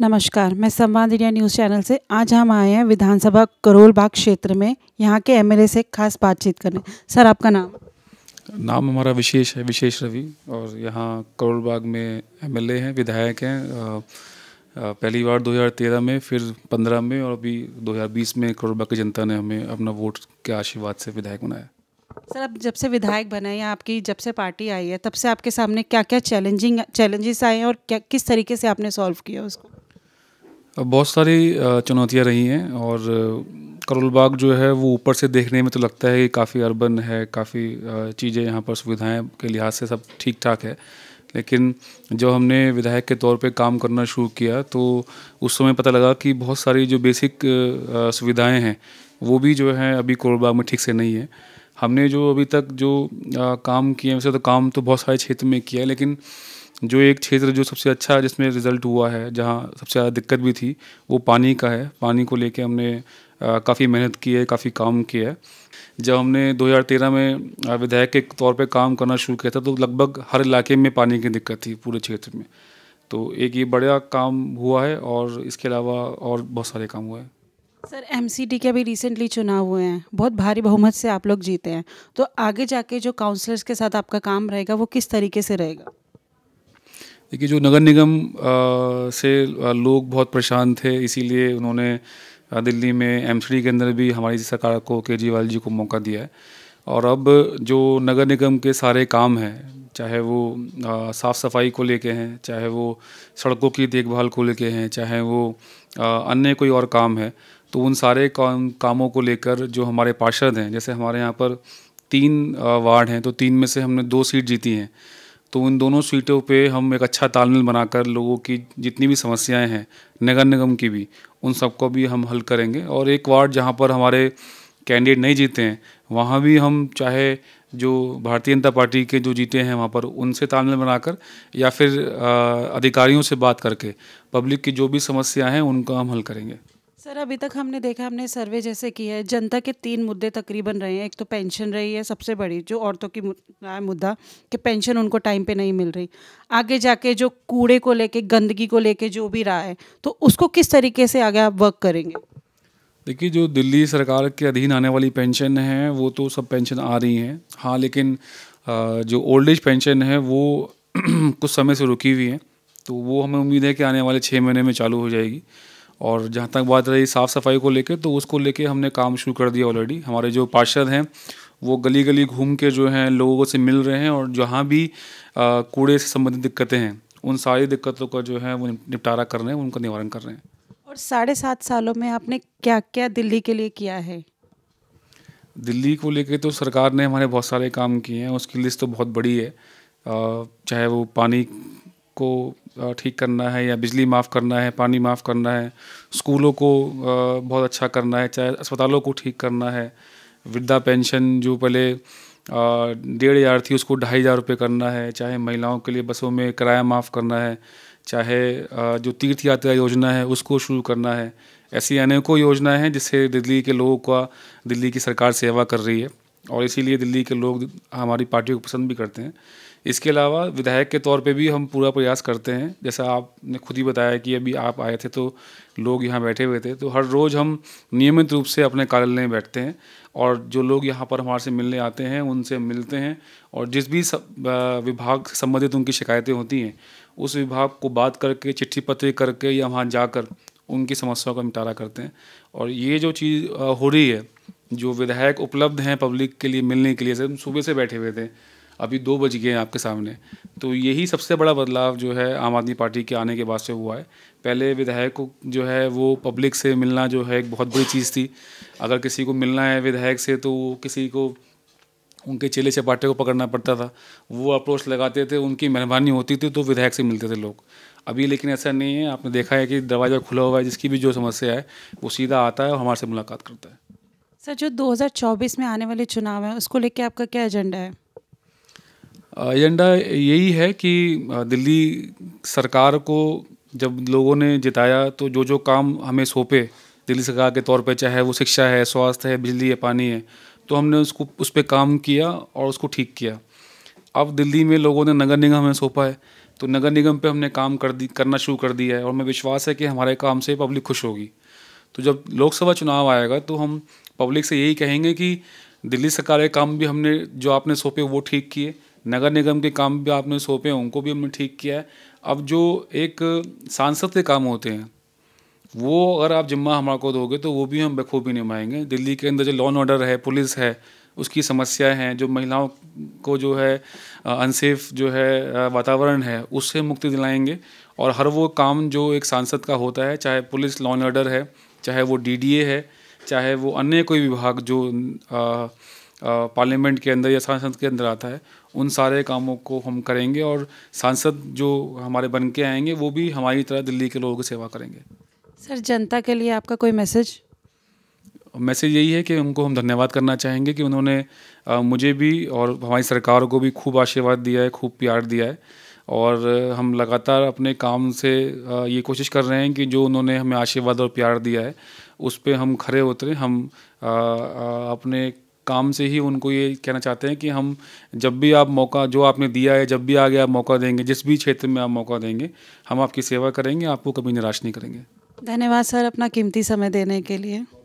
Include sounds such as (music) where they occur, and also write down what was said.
नमस्कार मैं संवाद इंडिया न्यूज़ चैनल से आज हम आए हैं विधानसभा करोल बाग क्षेत्र में यहाँ के एमएलए से खास बातचीत करने सर आपका नाम नाम हमारा विशेष है विशेष रवि और यहाँ करोल बाग में एमएलए हैं विधायक हैं पहली बार 2013 में फिर 15 में और अभी 2020 में करोल बाग की जनता ने हमें अपना वोट के आशीर्वाद से विधायक बनाया सर आप जब से विधायक बने या आपकी जब से पार्टी आई है तब से आपके सामने क्या क्या चैलेंजिंग चैलेंजेस आए हैं और क्या किस तरीके से आपने सॉल्व किया उसको बहुत सारी चुनौतियाँ रही हैं और करोलबाग जो है वो ऊपर से देखने में तो लगता है कि काफ़ी अर्बन है काफ़ी चीज़ें यहाँ पर सुविधाएं के लिहाज से सब ठीक ठाक है लेकिन जब हमने विधायक के तौर पे काम करना शुरू किया तो उस समय पता लगा कि बहुत सारी जो बेसिक सुविधाएं हैं वो भी जो है अभी करोलबाग में ठीक से नहीं है हमने जो अभी तक जो काम किए वैसे तो काम तो बहुत सारे क्षेत्र में किया है लेकिन जो एक क्षेत्र जो सबसे अच्छा जिसमें रिजल्ट हुआ है जहाँ सबसे ज़्यादा दिक्कत भी थी वो पानी का है पानी को लेके हमने काफ़ी मेहनत की है काफ़ी काम किया है जब हमने 2013 में विधायक के तौर पे काम करना शुरू किया था तो लगभग हर इलाके में पानी की दिक्कत थी पूरे क्षेत्र में तो एक ये बड़ा काम हुआ है और इसके अलावा और बहुत सारे काम हुए हैं सर एम के अभी रिसेंटली चुनाव हुए हैं बहुत भारी बहुमत से आप लोग जीते हैं तो आगे जाके जो काउंसलर्स के साथ आपका काम रहेगा वो किस तरीके से रहेगा देखिए जो नगर निगम से लोग बहुत परेशान थे इसीलिए उन्होंने दिल्ली में एम के अंदर भी हमारी सरकार को केजरीवाल जी को मौका दिया है और अब जो नगर निगम के सारे काम हैं चाहे वो साफ़ सफाई को लेके हैं चाहे वो सड़कों की देखभाल को लेके हैं चाहे वो अन्य कोई और काम है तो उन सारे काम कामों को लेकर जो हमारे पार्षद हैं जैसे हमारे यहाँ पर तीन वार्ड हैं तो तीन में से हमने दो सीट जीती हैं तो इन दोनों सीटों पे हम एक अच्छा तालमेल बनाकर लोगों की जितनी भी समस्याएं हैं नगर निगम की भी उन सबको भी हम हल करेंगे और एक वार्ड जहां पर हमारे कैंडिडेट नहीं जीते हैं वहाँ भी हम चाहे जो भारतीय जनता पार्टी के जो जीते हैं वहाँ पर उनसे तालमेल बनाकर या फिर अधिकारियों से बात करके पब्लिक की जो भी समस्याएँ हैं उनका हम हल करेंगे सर अभी तक हमने देखा हमने सर्वे जैसे की है जनता के तीन मुद्दे तकरीबन रहे हैं एक तो पेंशन रही है सबसे बड़ी जो औरतों की मुद्दा कि पेंशन उनको टाइम पे नहीं मिल रही आगे जाके जो कूड़े को लेके गंदगी को लेके जो भी रहा है तो उसको किस तरीके से आगे आप वर्क करेंगे देखिए जो दिल्ली सरकार के अधीन आने वाली पेंशन है वो तो सब पेंशन आ रही हैं हाँ लेकिन जो ओल्ड एज पेंशन है वो (clears throat) कुछ समय से रुकी हुई है तो वो हमें उम्मीद है कि आने वाले छः महीने में चालू हो जाएगी और जहाँ तक बात रही साफ़ सफाई को लेकर तो उसको लेके हमने काम शुरू कर दिया ऑलरेडी हमारे जो पार्षद हैं वो गली गली घूम के जो हैं लोगों से मिल रहे हैं और जहाँ भी कूड़े से संबंधित दिक्कतें हैं उन सारी दिक्कतों का जो है वो निपटारा कर रहे हैं उनका निवारण कर रहे हैं और साढ़े सात सालों में आपने क्या क्या दिल्ली के लिए किया है दिल्ली को लेकर तो सरकार ने हमारे बहुत सारे काम किए हैं उसकी लिस्ट तो बहुत बड़ी है चाहे वो पानी को ठीक करना है या बिजली माफ़ करना है पानी माफ़ करना है स्कूलों को बहुत अच्छा करना है चाहे अस्पतालों को ठीक करना है वृद्धा पेंशन जो पहले डेढ़ हज़ार थी उसको ढाई हज़ार रुपये करना है चाहे महिलाओं के लिए बसों में किराया माफ़ करना है चाहे जो तीर्थ यात्रा योजना है उसको शुरू करना है ऐसी अनेकों योजनाएं हैं जिससे दिल्ली के लोगों का दिल्ली की सरकार सेवा कर रही है और इसीलिए दिल्ली के लोग हमारी पार्टी को पसंद भी करते हैं इसके अलावा विधायक के तौर पे भी हम पूरा प्रयास करते हैं जैसा आपने खुद ही बताया कि अभी आप आए थे तो लोग यहाँ बैठे हुए थे तो हर रोज़ हम नियमित रूप से अपने कार्यालय में बैठते हैं और जो लोग यहाँ पर हमारे से मिलने आते हैं उनसे मिलते हैं और जिस भी विभाग से संबंधित उनकी शिकायतें होती हैं उस विभाग को बात करके चिट्ठी पत्र करके या वहाँ जाकर उनकी समस्याओं का निपटारा करते हैं और ये जो चीज़ हो रही है जो विधायक उपलब्ध हैं पब्लिक के लिए मिलने के लिए सर सुबह से बैठे हुए थे अभी दो बज गए हैं आपके सामने तो यही सबसे बड़ा बदलाव जो है आम आदमी पार्टी के आने के बाद से हुआ है पहले विधायक को जो है वो पब्लिक से मिलना जो है एक बहुत बड़ी चीज़ थी अगर किसी को मिलना है विधायक से तो किसी को उनके चेले चपाटे को पकड़ना पड़ता था वो अप्रोच लगाते थे उनकी मेहरबानी होती थी तो विधायक से मिलते थे लोग अभी लेकिन ऐसा नहीं है आपने देखा है कि दरवाज़ा खुला हुआ है जिसकी भी जो समस्या है वो सीधा आता है और हमारे से मुलाकात करता है सर जो 2024 में आने वाले चुनाव हैं उसको लेके आपका क्या एजेंडा है एजेंडा यही है कि दिल्ली सरकार को जब लोगों ने जिताया तो जो जो काम हमें सौंपे दिल्ली सरकार के तौर पे चाहे वो शिक्षा है स्वास्थ्य है बिजली है पानी है तो हमने उसको उस पर काम किया और उसको ठीक किया अब दिल्ली में लोगों ने नगर निगम हमें सौंपा है तो नगर निगम पे हमने काम कर दी करना शुरू कर दिया है और हमें विश्वास है कि हमारे काम से पब्लिक खुश होगी तो जब लोकसभा चुनाव आएगा तो हम पब्लिक से यही कहेंगे कि दिल्ली सरकार के काम भी हमने जो आपने सौंपे वो ठीक किए नगर निगम के काम भी आपने सौंपे उनको भी हमने ठीक किया है अब जो एक सांसद के काम होते हैं वो अगर आप जिम्मा हमारा को दोगे तो वो भी हम बखूबी निभाएंगे दिल्ली के अंदर जो लॉ एंड ऑर्डर है पुलिस है उसकी समस्याएं हैं जो महिलाओं को जो है अनसेफ जो है वातावरण है उससे मुक्ति दिलाएंगे और हर वो काम जो एक सांसद का होता है चाहे पुलिस लॉ एंड ऑर्डर है चाहे वो डीडीए है चाहे वो अन्य कोई विभाग जो पार्लियामेंट के अंदर या सांसद के अंदर आता है उन सारे कामों को हम करेंगे और सांसद जो हमारे बन के आएंगे वो भी हमारी तरह दिल्ली के लोगों की सेवा करेंगे सर जनता के लिए आपका कोई मैसेज मैसेज यही है कि उनको हम धन्यवाद करना चाहेंगे कि उन्होंने मुझे भी और हमारी सरकार को भी खूब आशीर्वाद दिया है खूब प्यार दिया है और हम लगातार अपने काम से ये कोशिश कर रहे हैं कि जो उन्होंने हमें आशीर्वाद और प्यार दिया है उस पर हम खड़े उतरे हम आ, आ, अपने काम से ही उनको ये कहना चाहते हैं कि हम जब भी आप मौका जो आपने दिया है जब भी आगे आप मौका देंगे जिस भी क्षेत्र में आप मौका देंगे हम आपकी सेवा करेंगे आपको कभी निराश नहीं करेंगे धन्यवाद सर अपना कीमती समय देने के लिए